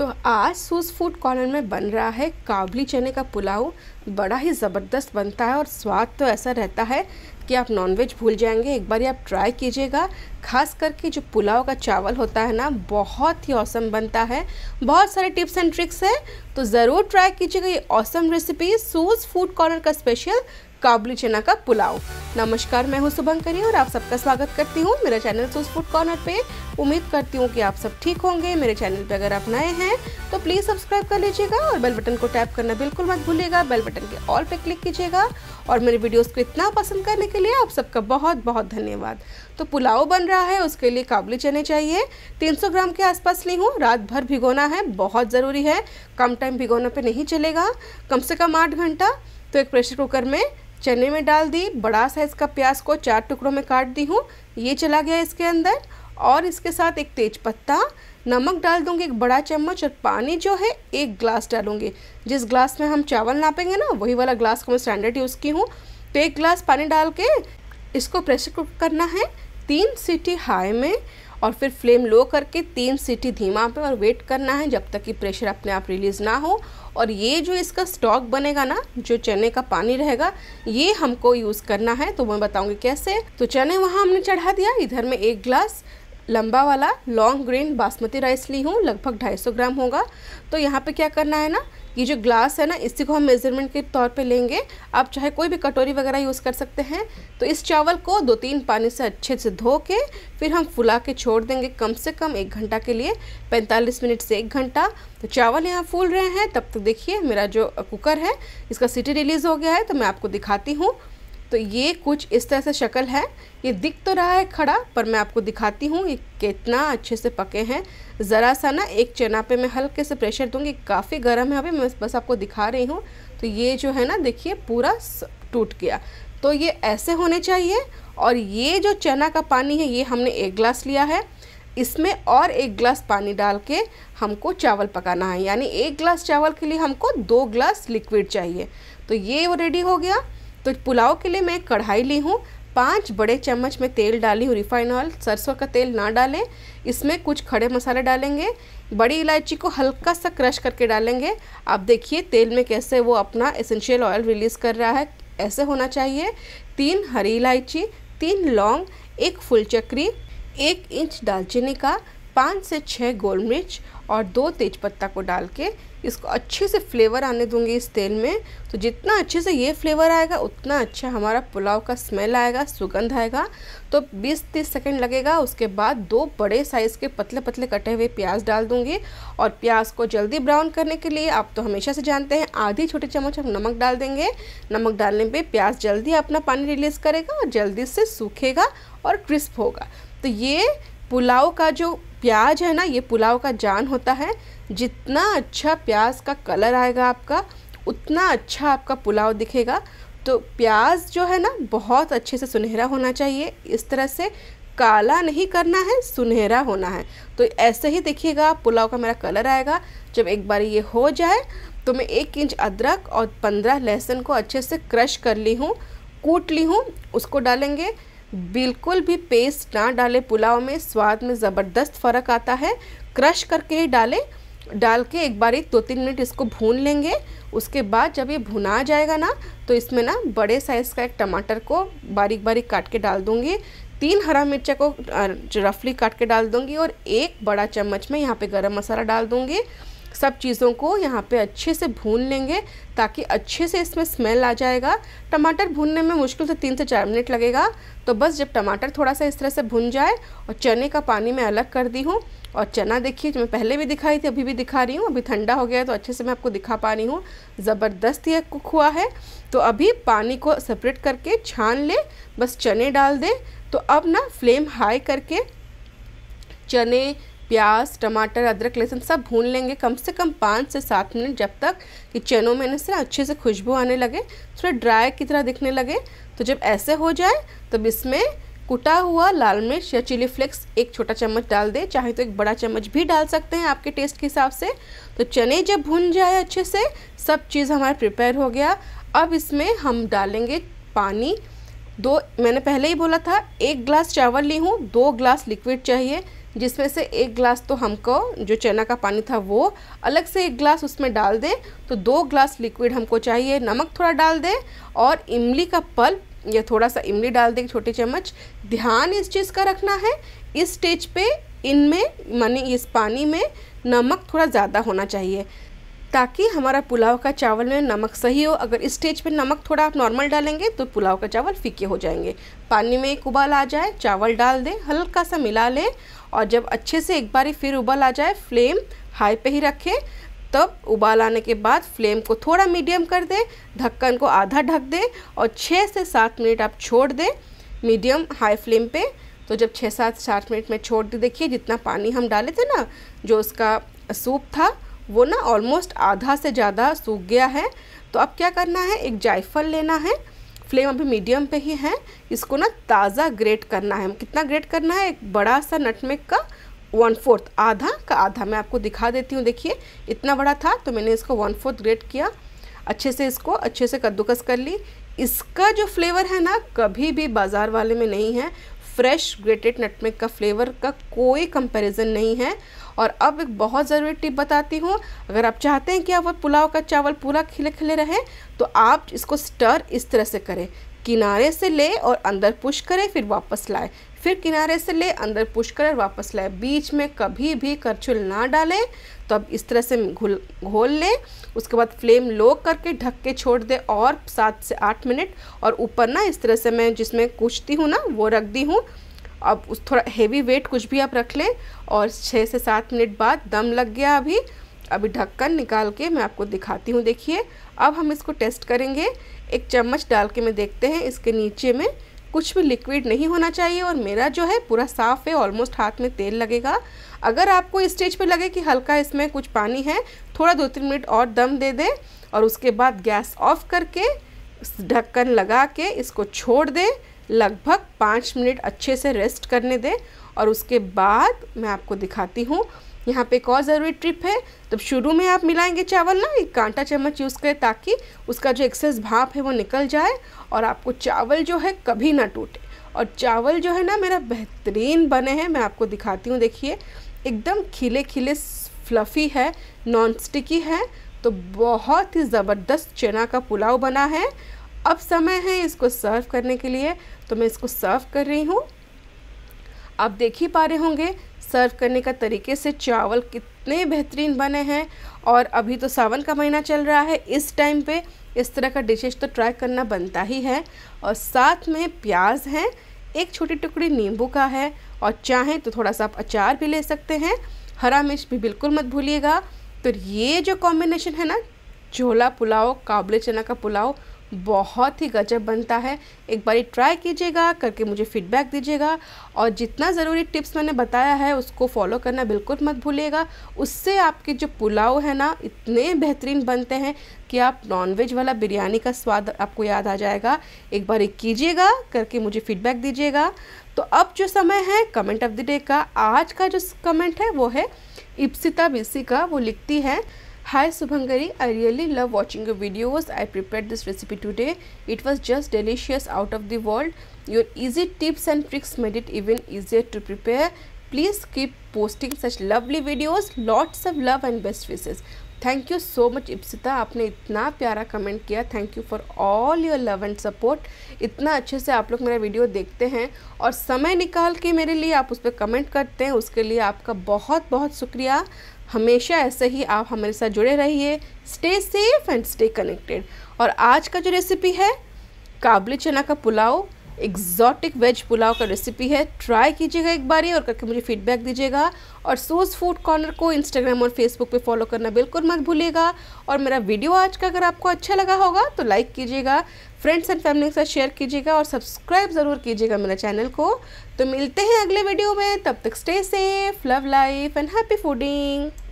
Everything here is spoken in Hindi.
तो आज सूस फूड कॉर्नर में बन रहा है काबली चने का पुलाव बड़ा ही ज़बरदस्त बनता है और स्वाद तो ऐसा रहता है कि आप नॉनवेज भूल जाएंगे एक बार आप ट्राई कीजिएगा खास करके जो पुलाव का चावल होता है ना बहुत ही औसम बनता है बहुत सारे टिप्स एंड ट्रिक्स हैं तो ज़रूर ट्राई कीजिएगा ये awesome recipe Sooz food corner का स्पेशल काबुली चना का पुलाव नमस्कार मैं हूँ शुभंकरी और आप सबका स्वागत करती हूँ मेरा चैनल सूज फूड कॉर्नर पे उम्मीद करती हूँ कि आप सब ठीक होंगे मेरे चैनल पे अगर आप नए हैं तो प्लीज़ सब्सक्राइब कर लीजिएगा और बेल बटन को टैप करना बिल्कुल मत भूलिएगा बेल बटन के ऑल पे क्लिक कीजिएगा और मेरे वीडियोज़ को इतना पसंद करने के के लिए आप सबका बहुत बहुत धन्यवाद तो पुलाव बन रहा है उसके लिए काबुली चने चाहिए 300 ग्राम के आसपास ली हूँ रात भर भिगोना है बहुत ज़रूरी है कम टाइम भिगोने पे नहीं चलेगा कम से कम आठ घंटा तो एक प्रेशर कुकर में चने में डाल दी बड़ा साइज़ का प्याज को चार टुकड़ों में काट दी हूँ ये चला गया इसके अंदर और इसके साथ एक तेज पत्ता नमक डाल दूंगी एक बड़ा चम्मच और पानी जो है एक ग्लास डालूंगी जिस ग्लास में हम चावल नापेंगे ना वही वाला ग्लास को मैं स्टैंडर्ड यूज़ की हूँ तो एक ग्लास पानी डाल के इसको प्रेशर कुक करना है तीन सीटी हाई में और फिर फ्लेम लो करके तीन सीटी धीमा पे और वेट करना है जब तक कि प्रेशर अपने आप रिलीज़ ना हो और ये जो इसका स्टॉक बनेगा ना जो चने का पानी रहेगा ये हमको यूज़ करना है तो मैं बताऊँगी कैसे तो चने वहाँ हमने चढ़ा दिया इधर में एक गिलास लंबा वाला लॉन्ग ग्रीन बासमती राइस ली हूँ लगभग 250 ग्राम होगा तो यहाँ पे क्या करना है ना ये जो ग्लास है ना इसी को हम मेज़रमेंट के तौर पे लेंगे आप चाहे कोई भी कटोरी वगैरह यूज़ कर सकते हैं तो इस चावल को दो तीन पानी से अच्छे से धो के फिर हम फुला के छोड़ देंगे कम से कम एक घंटा के लिए 45 मिनट से एक घंटा तो चावल यहाँ फूल रहे हैं तब तक तो देखिए मेरा जो कुकर है इसका सीटी रिलीज़ हो गया है तो मैं आपको दिखाती हूँ तो ये कुछ इस तरह से शक्ल है ये दिख तो रहा है खड़ा पर मैं आपको दिखाती हूँ ये कितना अच्छे से पके हैं ज़रा सा ना एक चना पे मैं हल्के से प्रेशर दूँगी काफ़ी गर्म है अभी मैं बस आपको दिखा रही हूँ तो ये जो है ना देखिए पूरा टूट गया तो ये ऐसे होने चाहिए और ये जो चना का पानी है ये हमने एक ग्लास लिया है इसमें और एक ग्लास पानी डाल के हमको चावल पकाना है यानी एक ग्लास चावल के लिए हमको दो ग्लास लिक्विड चाहिए तो ये वो रेडी हो गया तो पुलाव के लिए मैं कढ़ाई ली हूँ पाँच बड़े चम्मच में तेल डाली हूँ रिफाइन ऑयल सरसों का तेल ना डालें इसमें कुछ खड़े मसाले डालेंगे बड़ी इलायची को हल्का सा क्रश करके डालेंगे आप देखिए तेल में कैसे वो अपना एसेंशियल ऑयल रिलीज़ कर रहा है ऐसे होना चाहिए तीन हरी इलायची तीन लौंग एक फुल चक्री एक इंच दालचीनी का पाँच से छः गोल मिर्च और दो तेज़पत्ता को डाल के इसको अच्छे से फ्लेवर आने दूंगी इस तेल में तो जितना अच्छे से ये फ्लेवर आएगा उतना अच्छा हमारा पुलाव का स्मेल आएगा सुगंध आएगा तो 20-30 सेकंड लगेगा उसके बाद दो बड़े साइज़ के पतले पतले कटे हुए प्याज डाल दूंगी और प्याज को जल्दी ब्राउन करने के लिए आप तो हमेशा से जानते हैं आधी छोटे चम्मच हम नमक डाल देंगे नमक डालने पर प्याज जल्दी अपना पानी रिलीज़ करेगा और जल्दी से सूखेगा और क्रिस्प होगा तो ये पुलाव का जो प्याज है ना ये पुलाव का जान होता है जितना अच्छा प्याज का कलर आएगा आपका उतना अच्छा आपका पुलाव दिखेगा तो प्याज जो है ना बहुत अच्छे से सुनहरा होना चाहिए इस तरह से काला नहीं करना है सुनहरा होना है तो ऐसे ही देखिएगा पुलाव का मेरा कलर आएगा जब एक बार ये हो जाए तो मैं एक इंच अदरक और पंद्रह लहसुन को अच्छे से क्रश कर ली हूँ कूट ली हूँ उसको डालेंगे बिल्कुल भी पेस्ट ना डालें पुलाव में स्वाद में ज़बरदस्त फ़र्क आता है क्रश करके ही डालें डाल के एक बार दो तीन मिनट इसको भून लेंगे उसके बाद जब ये भुना जाएगा ना तो इसमें ना बड़े साइज़ का एक टमाटर को बारीक बारीक काट के डाल दूँगी तीन हरा मिर्चा को रफली काट के डाल दूँगी और एक बड़ा चम्मच में यहाँ पे गरम मसाला डाल दूँगी सब चीज़ों को यहाँ पे अच्छे से भून लेंगे ताकि अच्छे से इसमें स्मेल आ जाएगा टमाटर भूनने में मुश्किल से तीन से चार मिनट लगेगा तो बस जब टमाटर थोड़ा सा इस तरह से भुन जाए और चने का पानी मैं अलग कर दी हूँ और चना देखिए मैं पहले भी दिखाई थी अभी भी दिखा रही हूँ अभी ठंडा हो गया है तो अच्छे से मैं आपको दिखा पा रही हूँ ज़बरदस्त यह कुक हुआ है तो अभी पानी को सेपरेट करके छान ले बस चने डाल दें तो अब ना फ्लेम हाई करके चने प्याज टमाटर अदरक लहसुन सब भून लेंगे कम से कम पाँच से सात मिनट जब तक कि चनों में से अच्छे से खुशबू आने लगे थोड़ा ड्राई की तरह दिखने लगे तो जब ऐसे हो जाए तब इसमें कुटा हुआ लाल मिर्च या चिली फ्लेक्स एक छोटा चम्मच डाल दें चाहे तो एक बड़ा चम्मच भी डाल सकते हैं आपके टेस्ट के हिसाब से तो चने जब भुन जाए अच्छे से सब चीज़ हमारा प्रिपेयर हो गया अब इसमें हम डालेंगे पानी दो मैंने पहले ही बोला था एक ग्लास चावल ली हूँ दो ग्लास लिक्विड चाहिए जिसमें से एक ग्लास तो हमको जो चना का पानी था वो अलग से एक ग्लास उसमें डाल दें तो दो ग्लास लिक्विड हमको चाहिए नमक थोड़ा डाल दें और इमली का पल या थोड़ा सा इमली डाल दें छोटे चम्मच ध्यान इस चीज़ का रखना है इस स्टेज पे इनमें मानी इस पानी में नमक थोड़ा ज़्यादा होना चाहिए ताकि हमारा पुलाव का चावल में नमक सही हो अगर इस स्टेज पे नमक थोड़ा आप नॉर्मल डालेंगे तो पुलाव का चावल फीके हो जाएंगे पानी में एक उबाल आ जाए चावल डाल दें हल्का सा मिला लें और जब अच्छे से एक बारी फिर उबाल आ जाए फ्लेम हाई पे ही रखें तब उबाल आने के बाद फ्लेम को थोड़ा मीडियम कर दें ढक्कन को आधा ढक दें और छः से सात मिनट आप छोड़ दें मीडियम हाई फ्लेम पर तो जब छः सात सात मिनट में छोड़ दें देखिए जितना पानी हम डाले थे ना जो उसका सूप था वो ना ऑलमोस्ट आधा से ज़्यादा सूख गया है तो अब क्या करना है एक जायफल लेना है फ्लेम अभी मीडियम पे ही है इसको ना ताज़ा ग्रेट करना है कितना ग्रेट करना है एक बड़ा सा नटमेक का वन फोर्थ आधा का आधा मैं आपको दिखा देती हूँ देखिए इतना बड़ा था तो मैंने इसको वन फोर्थ ग्रेट किया अच्छे से इसको अच्छे से कद्दूकस कर ली इसका जो फ्लेवर है ना कभी भी बाज़ार वाले में नहीं है फ्रेश ग्रेटेड नटमेग का फ्लेवर का कोई कंपैरिजन नहीं है और अब एक बहुत ज़रूरी टिप बताती हूँ अगर आप चाहते हैं कि आप पुलाव का चावल पूरा खिले खिले रहे तो आप इसको स्टर इस तरह से करें किनारे से ले और अंदर पुश करें फिर वापस लाए फिर किनारे से ले अंदर पुश करें वापस लाए बीच में कभी भी करछुल ना डालें तो अब इस तरह से घुल घोल लें उसके बाद फ्लेम लो करके ढक के छोड़ दें और सात से आठ मिनट और ऊपर ना इस तरह से मैं जिसमें कूचती हूँ ना वो रख दी हूँ अब उस थोड़ा हेवी वेट कुछ भी आप रख लें और छः से सात मिनट बाद दम लग गया अभी अभी ढक्कन निकाल के मैं आपको दिखाती हूँ देखिए अब हम इसको टेस्ट करेंगे एक चम्मच डाल के मैं देखते हैं इसके नीचे में कुछ भी लिक्विड नहीं होना चाहिए और मेरा जो है पूरा साफ़ है ऑलमोस्ट हाथ में तेल लगेगा अगर आपको स्टेज पे लगे कि हल्का इसमें कुछ पानी है थोड़ा दो तीन मिनट और दम दे दें और उसके बाद गैस ऑफ करके ढक्कन लगा के इसको छोड़ दें लगभग पाँच मिनट अच्छे से रेस्ट करने दें और उसके बाद मैं आपको दिखाती हूँ यहाँ पे एक और ज़रूरी ट्रिप है तब शुरू में आप मिलाएंगे चावल ना एक कांटा चम्मच यूज़ करें ताकि उसका जो एक्सेस भाप है वो निकल जाए और आपको चावल जो है कभी ना टूटे और चावल जो है ना मेरा बेहतरीन बने हैं मैं आपको दिखाती हूँ देखिए एकदम खिले खिले फ्लफ़ी है नॉन स्टिकी है तो बहुत ही ज़बरदस्त चना का पुलाव बना है अब समय है इसको सर्व करने के लिए तो मैं इसको सर्व कर रही हूँ आप देख ही पा रहे होंगे सर्व करने का तरीके से चावल कितने बेहतरीन बने हैं और अभी तो सावन का महीना चल रहा है इस टाइम पे इस तरह का डिशेज तो ट्राई करना बनता ही है और साथ में प्याज है एक छोटी टुकड़ी नींबू का है और चाहें तो थोड़ा सा आप अचार भी ले सकते हैं हरा मिर्च भी बिल्कुल मत भूलिएगा तो ये जो कॉम्बिनेशन है ना झोला पुलाव काबले चना का पुलाव बहुत ही गजब बनता है एक बार ट्राई कीजिएगा करके मुझे फीडबैक दीजिएगा और जितना ज़रूरी टिप्स मैंने बताया है उसको फॉलो करना बिल्कुल मत भूलिएगा उससे आपके जो पुलाव है ना इतने बेहतरीन बनते हैं कि आप नॉनवेज वाला बिरयानी का स्वाद आपको याद आ जाएगा एक बार एक कीजिएगा करके मुझे फीडबैक दीजिएगा तो अब जो समय है कमेंट ऑफ द डे का आज का जो कमेंट है वो है इप्सिता बिसी का वो लिखती है hi Subhangari I really love watching your videos I prepare this recipe today it was just delicious out of the world your easy tips and tricks made it even easier to prepare please keep posting such lovely videos lots of love and best wishes thank you so much Ipsita आपने इतना प्यारा कमेंट किया thank you for all your love and support इतना अच्छे से आप लोग मेरा वीडियो देखते हैं और समय निकाल के मेरे लिए आप उस पर कमेंट करते हैं उसके लिए आपका बहुत बहुत शुक्रिया हमेशा ऐसे ही आप हमारे साथ जुड़े रहिए stay safe and stay connected और आज का जो रेसिपी है काबली चना का पुलाव एग्जॉटिक वेज पुलाव का रेसिपी है ट्राई कीजिएगा एक बार ही और करके मुझे फीडबैक दीजिएगा और सोज फूड कॉर्नर को इंस्टाग्राम और फेसबुक पे फॉलो करना बिल्कुल मत भूलिएगा और मेरा वीडियो आज का अगर आपको अच्छा लगा होगा तो लाइक कीजिएगा फ्रेंड्स एंड फैमिली के साथ शेयर कीजिएगा और सब्सक्राइब ज़रूर कीजिएगा मेरा चैनल को तो मिलते हैं अगले वीडियो में तब तक stay safe love life and happy fooding